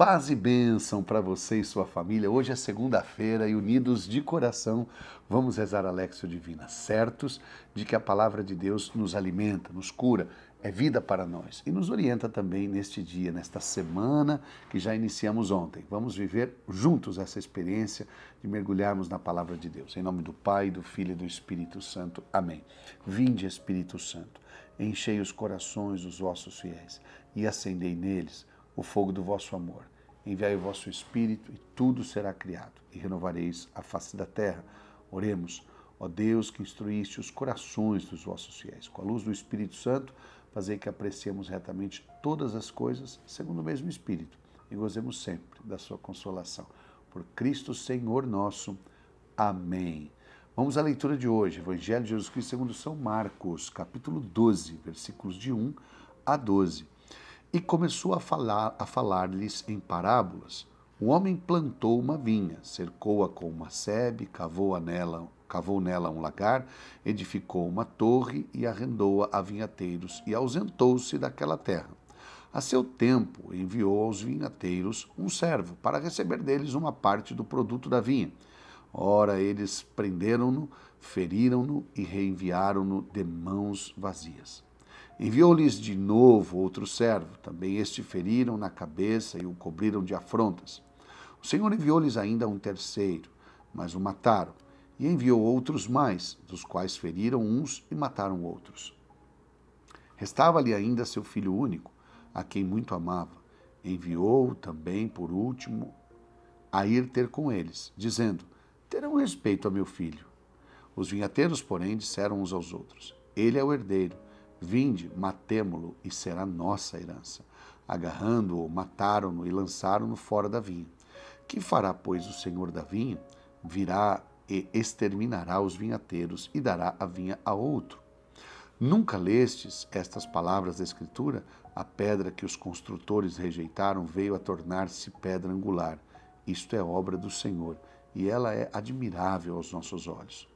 Paz e bênção para você e sua família. Hoje é segunda-feira e unidos de coração vamos rezar a Lexio Divina, certos de que a palavra de Deus nos alimenta, nos cura, é vida para nós e nos orienta também neste dia, nesta semana que já iniciamos ontem. Vamos viver juntos essa experiência de mergulharmos na palavra de Deus. Em nome do Pai, do Filho e do Espírito Santo. Amém. Vinde, Espírito Santo, enchei os corações dos vossos fiéis e acendei neles o fogo do vosso amor. Enviai o vosso Espírito e tudo será criado, e renovareis a face da terra. Oremos, ó Deus que instruíste os corações dos vossos fiéis, com a luz do Espírito Santo, fazei que apreciemos retamente todas as coisas, segundo o mesmo Espírito, e gozemos sempre da sua consolação. Por Cristo Senhor nosso. Amém. Vamos à leitura de hoje, Evangelho de Jesus Cristo segundo São Marcos, capítulo 12, versículos de 1 a 12. E começou a falar a falar-lhes em parábolas. Um homem plantou uma vinha, cercou-a com uma sebe, cavou nela, cavou nela um lagar, edificou uma torre e arrendou-a a vinhateiros e ausentou-se daquela terra. A seu tempo, enviou aos vinhateiros um servo para receber deles uma parte do produto da vinha. Ora, eles prenderam-no, feriram-no e reenviaram-no de mãos vazias. Enviou-lhes de novo outro servo, também este feriram na cabeça e o cobriram de afrontas. O Senhor enviou-lhes ainda um terceiro, mas o mataram, e enviou outros mais, dos quais feriram uns e mataram outros. Restava-lhe ainda seu filho único, a quem muito amava. Enviou também, por último, a ir ter com eles, dizendo: Terão respeito a meu filho. Os vinhateiros, porém, disseram uns aos outros: Ele é o herdeiro Vinde, matemo-lo e será nossa herança. Agarrando-o, mataram-no e lançaram-no fora da vinha. Que fará, pois, o senhor da vinha? Virá e exterminará os vinhateiros e dará a vinha a outro. Nunca lestes estas palavras da Escritura? A pedra que os construtores rejeitaram veio a tornar-se pedra angular. Isto é obra do Senhor, e ela é admirável aos nossos olhos.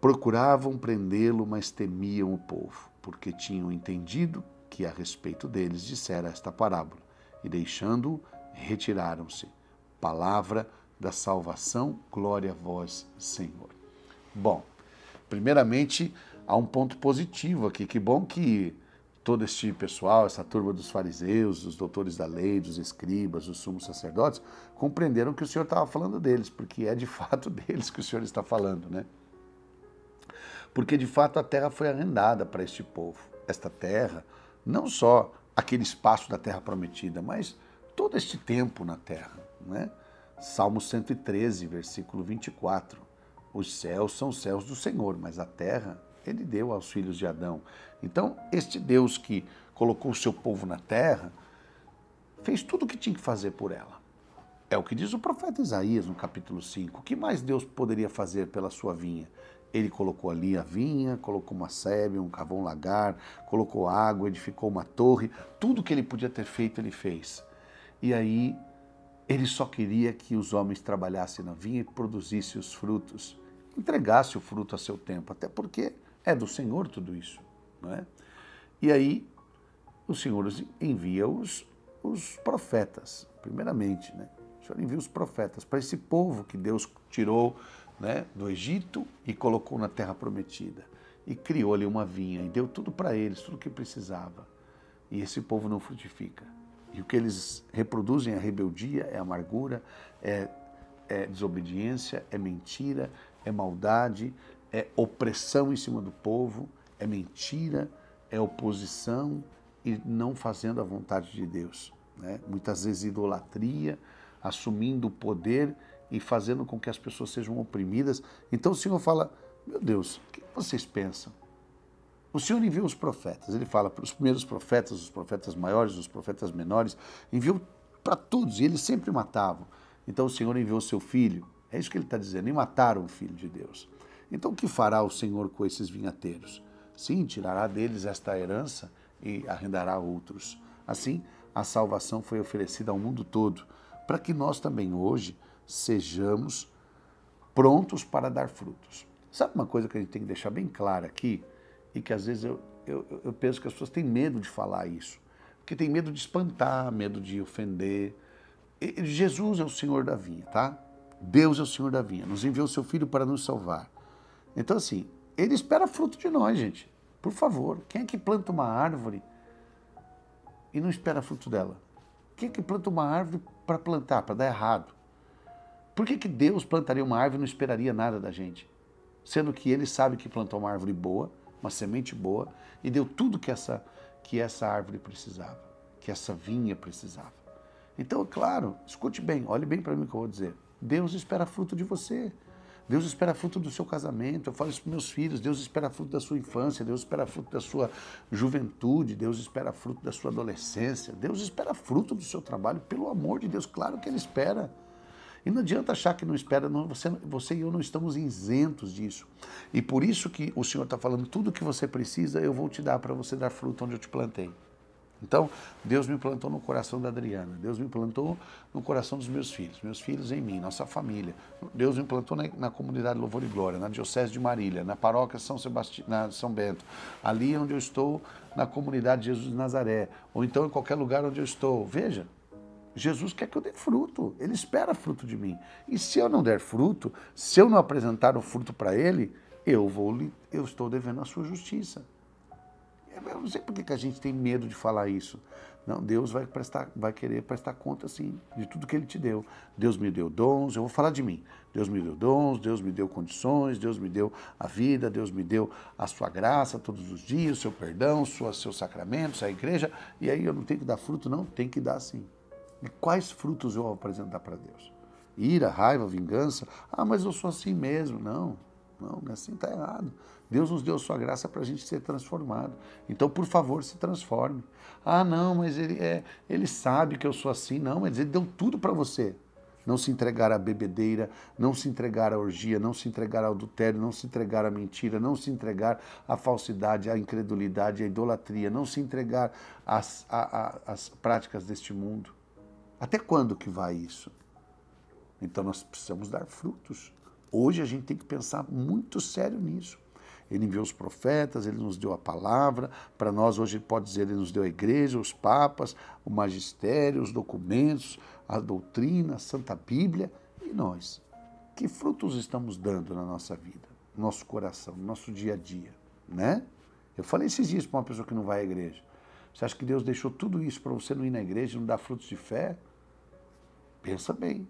Procuravam prendê-lo, mas temiam o povo, porque tinham entendido que a respeito deles dissera esta parábola, e deixando-o, retiraram-se. Palavra da salvação, glória a vós, Senhor. Bom, primeiramente, há um ponto positivo aqui. Que bom que todo este pessoal, essa turma dos fariseus, dos doutores da lei, dos escribas, dos sumos sacerdotes, compreenderam que o Senhor estava falando deles, porque é de fato deles que o Senhor está falando, né? porque de fato a terra foi arrendada para este povo. Esta terra, não só aquele espaço da terra prometida, mas todo este tempo na terra. Né? Salmo 113, versículo 24. Os céus são os céus do Senhor, mas a terra ele deu aos filhos de Adão. Então, este Deus que colocou o seu povo na terra, fez tudo o que tinha que fazer por ela. É o que diz o profeta Isaías no capítulo 5. O que mais Deus poderia fazer pela sua vinha? Ele colocou ali a vinha, colocou uma sebe, um cavão lagar, colocou água, edificou uma torre, tudo que ele podia ter feito, ele fez. E aí ele só queria que os homens trabalhassem na vinha e produzissem os frutos, entregasse o fruto a seu tempo, até porque é do Senhor tudo isso, não é? E aí o Senhor envia os, os profetas, primeiramente, né? O Senhor envia os profetas para esse povo que Deus tirou né, do Egito e colocou na terra prometida. E criou ali uma vinha e deu tudo para eles, tudo que precisava. E esse povo não frutifica. E o que eles reproduzem é rebeldia, é amargura, é, é desobediência, é mentira, é maldade, é opressão em cima do povo, é mentira, é oposição e não fazendo a vontade de Deus. Né? Muitas vezes idolatria, assumindo o poder e fazendo com que as pessoas sejam oprimidas. Então o Senhor fala: Meu Deus, o que vocês pensam? O Senhor enviou os profetas, ele fala para os primeiros profetas, os profetas maiores, os profetas menores, enviou para todos e eles sempre matavam. Então o Senhor enviou seu filho, é isso que ele está dizendo, e mataram o filho de Deus. Então o que fará o Senhor com esses vinhateiros? Sim, tirará deles esta herança e arrendará outros. Assim, a salvação foi oferecida ao mundo todo, para que nós também hoje sejamos prontos para dar frutos. Sabe uma coisa que a gente tem que deixar bem clara aqui? E que às vezes eu, eu, eu penso que as pessoas têm medo de falar isso. Porque tem medo de espantar, medo de ofender. E, Jesus é o Senhor da vinha, tá? Deus é o Senhor da vinha. Nos enviou o seu Filho para nos salvar. Então, assim, ele espera fruto de nós, gente. Por favor, quem é que planta uma árvore e não espera fruto dela? Quem é que planta uma árvore para plantar, para dar errado? Por que, que Deus plantaria uma árvore e não esperaria nada da gente? Sendo que ele sabe que plantou uma árvore boa, uma semente boa, e deu tudo que essa, que essa árvore precisava, que essa vinha precisava. Então, é claro, escute bem, olhe bem para mim o que eu vou dizer. Deus espera fruto de você. Deus espera fruto do seu casamento. Eu falo isso para meus filhos. Deus espera fruto da sua infância. Deus espera fruto da sua juventude. Deus espera fruto da sua adolescência. Deus espera fruto do seu trabalho. Pelo amor de Deus, claro que Ele espera. E não adianta achar que não espera, não, você, você e eu não estamos isentos disso. E por isso que o Senhor está falando, tudo que você precisa eu vou te dar para você dar fruto onde eu te plantei. Então, Deus me plantou no coração da Adriana, Deus me plantou no coração dos meus filhos, meus filhos em mim, nossa família. Deus me plantou na, na comunidade Louvor e Glória, na Diocese de Marília, na paróquia São, Sebasti... na São Bento, ali é onde eu estou, na comunidade Jesus de Nazaré, ou então em qualquer lugar onde eu estou. Veja, Jesus quer que eu dê fruto, ele espera fruto de mim. E se eu não der fruto, se eu não apresentar o fruto para ele, eu vou eu estou devendo a sua justiça. Eu não sei por que a gente tem medo de falar isso. Não, Deus vai prestar, vai querer prestar conta sim de tudo que ele te deu. Deus me deu dons, eu vou falar de mim. Deus me deu dons, Deus me deu condições, Deus me deu a vida, Deus me deu a sua graça todos os dias, seu perdão, sua, seus sacramentos, a igreja. E aí eu não tenho que dar fruto, não, tem que dar sim. E quais frutos eu vou apresentar para Deus? Ira, raiva, vingança? Ah, mas eu sou assim mesmo. Não, não, é assim está errado. Deus nos deu sua graça para a gente ser transformado. Então, por favor, se transforme. Ah, não, mas ele, é, ele sabe que eu sou assim. Não, mas ele deu tudo para você. Não se entregar à bebedeira, não se entregar à orgia, não se entregar ao adultério, não se entregar à mentira, não se entregar à falsidade, à incredulidade, à idolatria, não se entregar às, às, às práticas deste mundo. Até quando que vai isso? Então nós precisamos dar frutos. Hoje a gente tem que pensar muito sério nisso. Ele enviou os profetas, ele nos deu a palavra, para nós hoje ele pode dizer, ele nos deu a igreja, os papas, o magistério, os documentos, a doutrina, a Santa Bíblia e nós. Que frutos estamos dando na nossa vida, no nosso coração, no nosso dia a dia, né? Eu falei esses dias para uma pessoa que não vai à igreja. Você acha que Deus deixou tudo isso para você não ir na igreja, não dar frutos de fé? Pensa bem.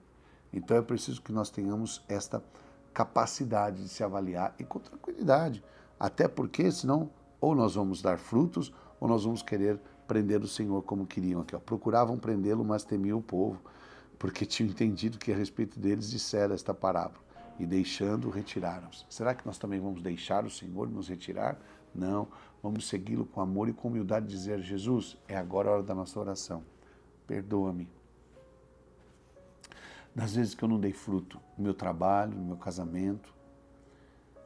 Então é preciso que nós tenhamos esta capacidade de se avaliar e com tranquilidade. Até porque, senão, ou nós vamos dar frutos, ou nós vamos querer prender o Senhor como queriam aqui. Ó. Procuravam prendê-lo, mas temiam o povo, porque tinham entendido que a respeito deles dissera esta parábola. E deixando, retiraram-se. Será que nós também vamos deixar o Senhor nos retirar? Não, vamos segui-lo com amor e com humildade, dizer: Jesus, é agora a hora da nossa oração. Perdoa-me. Das vezes que eu não dei fruto no meu trabalho, no meu casamento,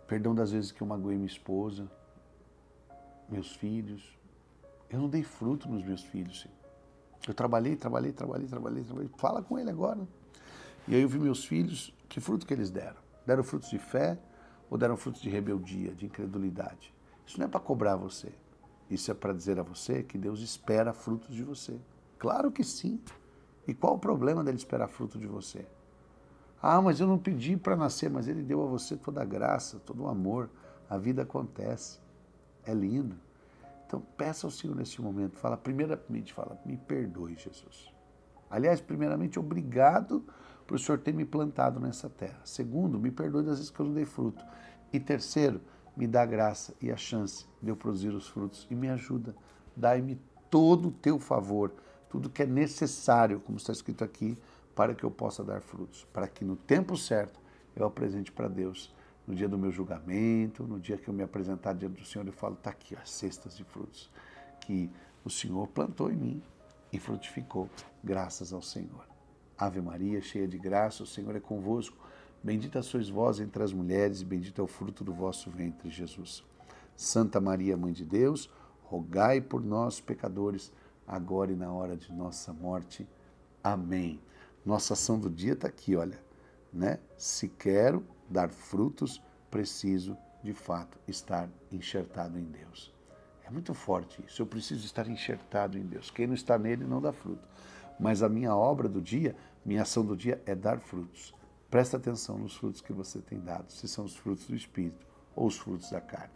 perdão das vezes que eu magoei minha esposa, meus filhos. Eu não dei fruto nos meus filhos. Eu trabalhei, trabalhei, trabalhei, trabalhei, trabalhei. Fala com ele agora. E aí eu vi meus filhos, que fruto que eles deram? Deram frutos de fé ou deram frutos de rebeldia, de incredulidade? Isso não é para cobrar você. Isso é para dizer a você que Deus espera frutos de você. Claro que sim. E qual o problema dele esperar fruto de você? Ah, mas eu não pedi para nascer, mas ele deu a você toda a graça, todo o amor. A vida acontece. É lindo. Então peça ao Senhor neste momento. Fala, primeiramente, fala, me perdoe, Jesus. Aliás, primeiramente, obrigado por o Senhor ter me plantado nessa terra. Segundo, me perdoe das vezes que eu não dei fruto. E terceiro, me dá a graça e a chance de eu produzir os frutos e me ajuda. Dai-me todo o teu favor, tudo que é necessário, como está escrito aqui, para que eu possa dar frutos, para que no tempo certo eu apresente para Deus, no dia do meu julgamento, no dia que eu me apresentar diante do Senhor, eu falo: está aqui as cestas de frutos que o Senhor plantou em mim e frutificou, graças ao Senhor. Ave Maria, cheia de graça, o Senhor é convosco. Bendita sois vós entre as mulheres, e bendito é o fruto do vosso ventre, Jesus. Santa Maria, Mãe de Deus, rogai por nós, pecadores, agora e na hora de nossa morte. Amém. Nossa ação do dia está aqui, olha. Né? Se quero dar frutos, preciso, de fato, estar enxertado em Deus. É muito forte isso. Eu preciso estar enxertado em Deus. Quem não está nele não dá fruto. Mas a minha obra do dia, minha ação do dia é dar frutos. Presta atenção nos frutos que você tem dado, se são os frutos do Espírito ou os frutos da carne.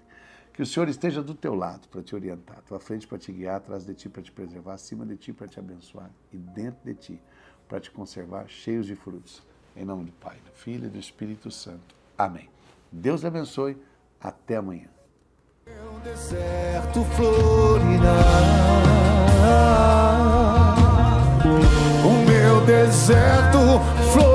Que o Senhor esteja do teu lado para te orientar, tua frente para te guiar, atrás de ti para te preservar, acima de ti para te abençoar e dentro de ti para te conservar cheios de frutos. Em nome do Pai, do Filho e do Espírito Santo. Amém. Deus lhe abençoe. Até amanhã. O meu deserto florirá.